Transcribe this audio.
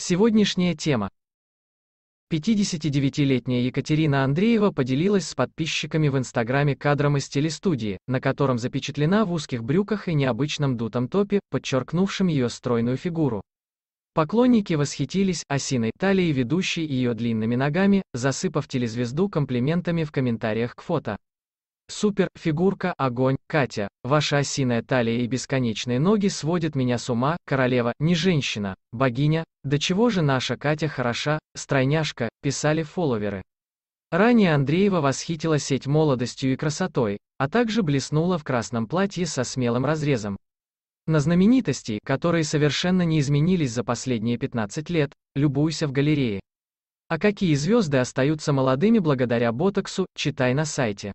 Сегодняшняя тема. 59-летняя Екатерина Андреева поделилась с подписчиками в Инстаграме кадром из телестудии, на котором запечатлена в узких брюках и необычном дутом топе, подчеркнувшем ее стройную фигуру. Поклонники восхитились осиной талии ведущей и ее длинными ногами, засыпав телезвезду комплиментами в комментариях к фото. Супер, фигурка, огонь, Катя, ваша осиная талия и бесконечные ноги сводят меня с ума, королева, не женщина, богиня, до чего же наша Катя хороша, стройняшка, писали фолловеры. Ранее Андреева восхитила сеть молодостью и красотой, а также блеснула в красном платье со смелым разрезом. На знаменитости, которые совершенно не изменились за последние 15 лет, любуйся в галерее. А какие звезды остаются молодыми благодаря ботоксу, читай на сайте.